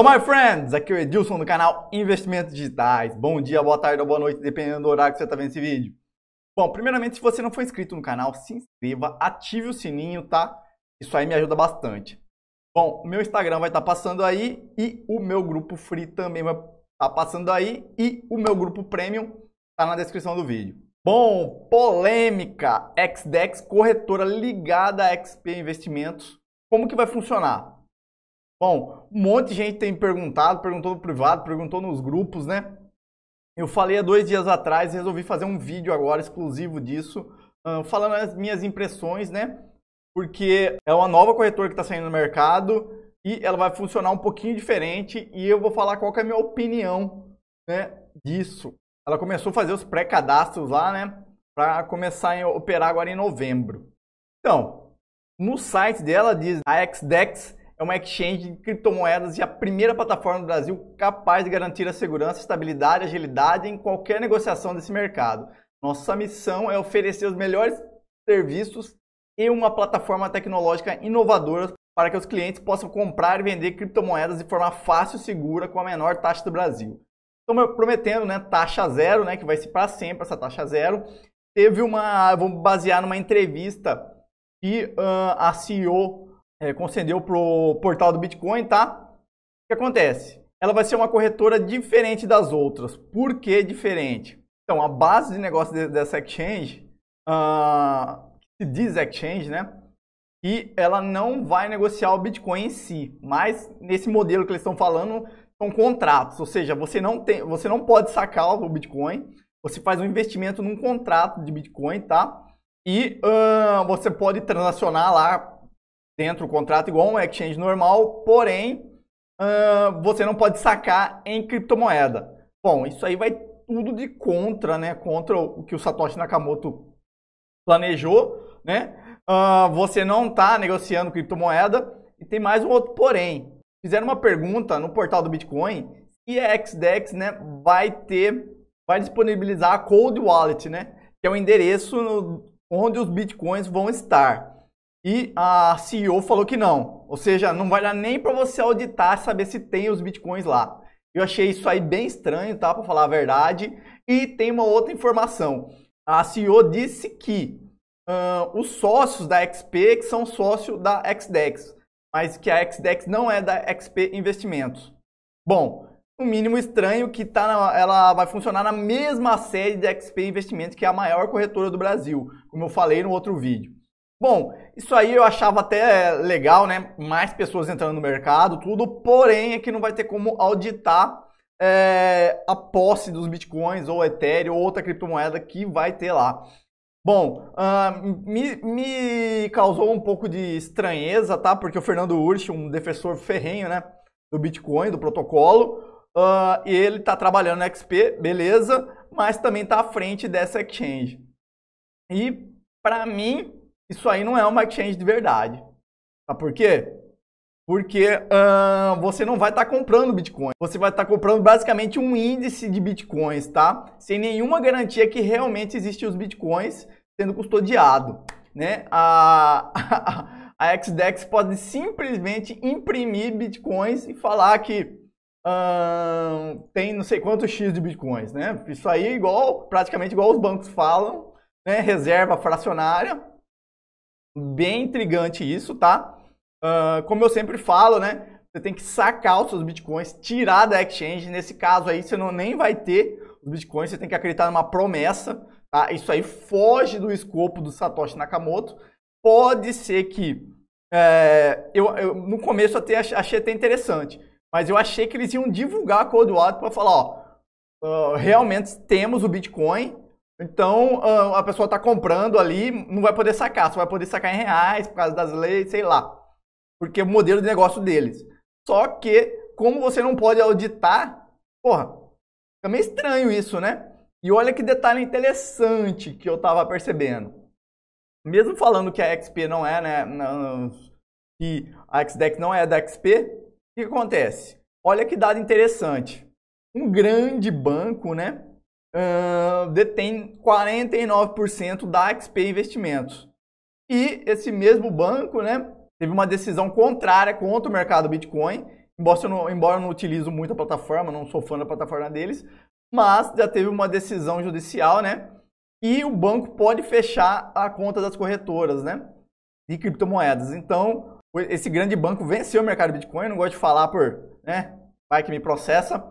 Olá, my friends! Aqui é o Edilson do canal Investimentos Digitais. Bom dia, boa tarde ou boa noite, dependendo do horário que você está vendo esse vídeo. Bom, primeiramente, se você não for inscrito no canal, se inscreva, ative o sininho, tá? Isso aí me ajuda bastante. Bom, meu Instagram vai estar tá passando aí e o meu grupo free também vai estar tá passando aí e o meu grupo premium está na descrição do vídeo. Bom, polêmica! XDEX, corretora ligada a XP Investimentos. Como que vai funcionar? Bom, um monte de gente tem perguntado, perguntou no privado, perguntou nos grupos, né? Eu falei há dois dias atrás e resolvi fazer um vídeo agora exclusivo disso, ah, falando as minhas impressões, né? Porque é uma nova corretora que está saindo no mercado e ela vai funcionar um pouquinho diferente e eu vou falar qual é a minha opinião, né, disso. Ela começou a fazer os pré-cadastros lá, né, para começar a operar agora em novembro. Então, no site dela diz a XDEX é uma exchange de criptomoedas e a primeira plataforma do Brasil capaz de garantir a segurança, estabilidade e agilidade em qualquer negociação desse mercado. Nossa missão é oferecer os melhores serviços e uma plataforma tecnológica inovadora para que os clientes possam comprar e vender criptomoedas de forma fácil e segura com a menor taxa do Brasil. Estamos prometendo, né, taxa zero, né, que vai ser para sempre essa taxa zero. Teve uma, vou basear numa entrevista que uh, a CEO é, concedeu para o portal do Bitcoin, tá? O que acontece? Ela vai ser uma corretora diferente das outras. Por que diferente? Então, a base de negócio de, dessa exchange, uh, que diz exchange, né? E ela não vai negociar o Bitcoin em si, mas nesse modelo que eles estão falando são contratos, ou seja, você não tem, você não pode sacar o Bitcoin, você faz um investimento num contrato de Bitcoin, tá? E uh, você pode transacionar lá dentro do contrato igual um exchange normal, porém uh, você não pode sacar em criptomoeda. Bom, isso aí vai tudo de contra, né? Contra o que o Satoshi Nakamoto planejou, né? Uh, você não está negociando criptomoeda. E tem mais um outro porém. Fizeram uma pergunta no portal do Bitcoin e a XDEX, né, vai ter, vai disponibilizar a Cold Wallet, né, que é o endereço no, onde os bitcoins vão estar. E a CEO falou que não. Ou seja, não vai dar nem para você auditar saber se tem os bitcoins lá. Eu achei isso aí bem estranho, tá? Para falar a verdade. E tem uma outra informação. A CEO disse que uh, os sócios da XP que são sócios da XDEX, mas que a XDEX não é da XP Investimentos. Bom, no mínimo estranho que tá na, ela vai funcionar na mesma sede da XP Investimentos, que é a maior corretora do Brasil, como eu falei no outro vídeo. Bom, isso aí eu achava até legal, né? Mais pessoas entrando no mercado, tudo, porém é que não vai ter como auditar é, a posse dos bitcoins ou Ethereum ou outra criptomoeda que vai ter lá. Bom, uh, me, me, causou um pouco de estranheza, tá? Porque o Fernando Urch, um defensor ferrenho, né? Do Bitcoin, do protocolo, uh, ele tá trabalhando na XP, beleza, mas também tá à frente dessa exchange. E, para mim, isso aí não é uma exchange de verdade. Sabe por quê? Porque uh, você não vai estar tá comprando Bitcoin. Você vai estar tá comprando basicamente um índice de Bitcoins, tá? Sem nenhuma garantia que realmente existem os Bitcoins sendo custodiado, né? A, a, a XDEX pode simplesmente imprimir Bitcoins e falar que uh, tem não sei quantos X de Bitcoins, né? Isso aí é igual, praticamente igual os bancos falam, né? Reserva fracionária Bem intrigante isso, tá? Uh, como eu sempre falo, né? Você tem que sacar os seus bitcoins, tirar da exchange. Nesse caso aí, você não nem vai ter os bitcoins, você tem que acreditar numa promessa, tá? Isso aí foge do escopo do Satoshi Nakamoto. Pode ser que é, eu, eu, no começo até achei, achei até interessante, mas eu achei que eles iam divulgar a Cold Wallet para falar, ó, uh, realmente temos o Bitcoin, então, ah, a pessoa está comprando ali, não vai poder sacar, só vai poder sacar em reais por causa das leis, sei lá. Porque é o modelo de negócio deles. Só que, como você não pode auditar, porra, fica meio estranho isso, né? E olha que detalhe interessante que eu estava percebendo. Mesmo falando que a XP não é, né? que a XDEX não é da XP, o que acontece? Olha que dado interessante. Um grande banco, né? uh, detém 49% da XP Investimentos. E esse mesmo banco né, teve uma decisão contrária contra o mercado Bitcoin, embora eu, não, embora eu não utilizo muito a plataforma, não sou fã da plataforma deles, mas já teve uma decisão judicial, né? E o banco pode fechar a conta das corretoras, né? De criptomoedas. Então, esse grande banco venceu o mercado Bitcoin, não gosto de falar por, né? Vai que me processa.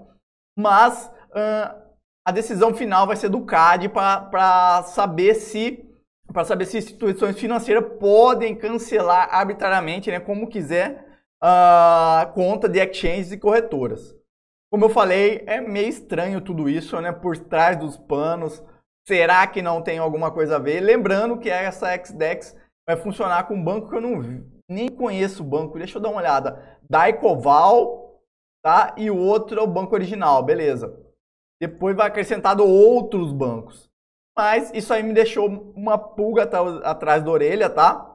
Mas uh, a decisão final vai ser do CAD para saber se para saber se instituições financeiras podem cancelar arbitrariamente, né, como quiser, a conta de exchanges e corretoras. Como eu falei, é meio estranho tudo isso, né, por trás dos panos. Será que não tem alguma coisa a ver? Lembrando que essa XDEX vai funcionar com um banco que eu não vi, nem conheço o banco. Deixa eu dar uma olhada. Daicoval, tá? E o outro é o banco original, beleza. Depois vai acrescentado outros bancos. Mas isso aí me deixou uma pulga atrás da orelha, tá?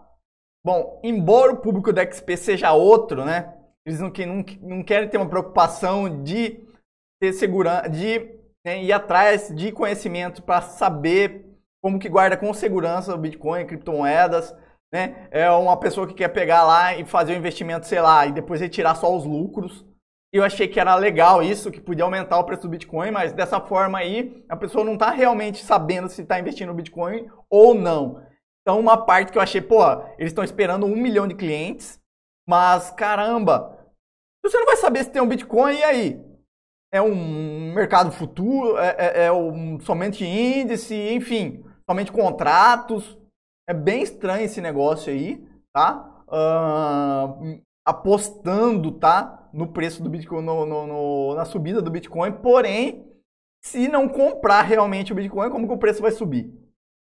Bom, embora o público da XP seja outro, né? Eles não, não, não querem ter uma preocupação de ter segurança, de né, ir atrás de conhecimento para saber como que guarda com segurança o Bitcoin, criptomoedas, né? É uma pessoa que quer pegar lá e fazer o um investimento, sei lá, e depois retirar só os lucros eu achei que era legal isso, que podia aumentar o preço do Bitcoin, mas dessa forma aí a pessoa não está realmente sabendo se está investindo no Bitcoin ou não. Então, uma parte que eu achei, pô, eles estão esperando um milhão de clientes, mas caramba, você não vai saber se tem um Bitcoin, e aí? É um mercado futuro? É, é, é um, somente índice? Enfim, somente contratos? É bem estranho esse negócio aí, tá? Uh, apostando, tá? No preço do Bitcoin, no, no, no, na subida do Bitcoin, porém, se não comprar realmente o Bitcoin, como que o preço vai subir?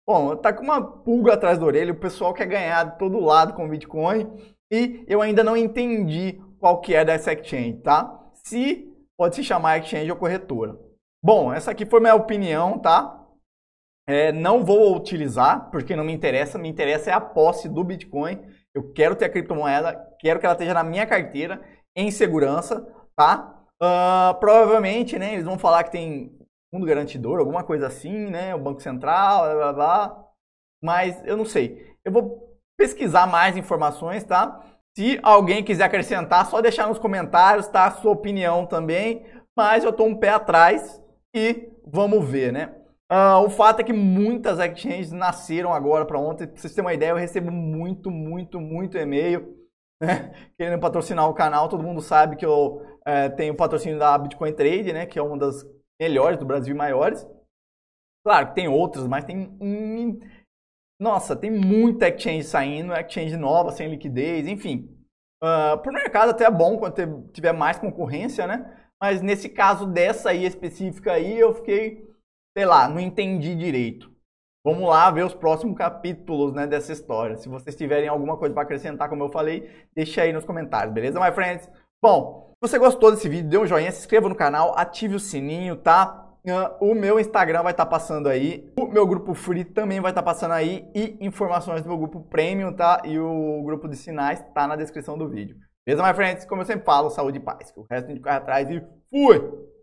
Bom, tá com uma pulga atrás da orelha, o pessoal quer ganhar de todo lado com o Bitcoin e eu ainda não entendi qual que é dessa exchange, tá? Se pode se chamar exchange ou corretora. Bom, essa aqui foi minha opinião, tá? É, não vou utilizar, porque não me interessa. Me interessa é a posse do Bitcoin. Eu quero ter a criptomoeda, quero que ela esteja na minha carteira, em segurança, tá? Uh, provavelmente, né, eles vão falar que tem fundo garantidor, alguma coisa assim, né? O Banco Central, blá, blá, blá. Mas eu não sei. Eu vou pesquisar mais informações, tá? Se alguém quiser acrescentar, só deixar nos comentários, tá? A sua opinião também. Mas eu tô um pé atrás e vamos ver, né? Uh, o fato é que muitas exchanges nasceram agora para ontem. Pra vocês terem uma ideia, eu recebo muito, muito, muito e-mail né? querendo patrocinar o canal. Todo mundo sabe que eu é, tenho o patrocínio da Bitcoin Trade, né? que é uma das melhores do Brasil maiores. Claro que tem outras, mas tem. Nossa, tem muita exchange saindo, exchange nova, sem liquidez, enfim. Uh, ah, para o mercado até é bom quando tiver mais concorrência, né? Mas nesse caso dessa aí específica aí, eu fiquei sei lá, não entendi direito. Vamos lá ver os próximos capítulos né, dessa história. Se vocês tiverem alguma coisa para acrescentar, como eu falei, deixe aí nos comentários, beleza, my friends? Bom, se você gostou desse vídeo, dê um joinha, se inscreva no canal, ative o sininho, tá? o meu Instagram vai estar tá passando aí, o meu grupo Free também vai estar tá passando aí e informações do meu grupo Premium, tá? E o grupo de sinais tá na descrição do vídeo. Beleza, my friends? Como eu sempre falo, saúde e paz. O resto a gente corre atrás e fui!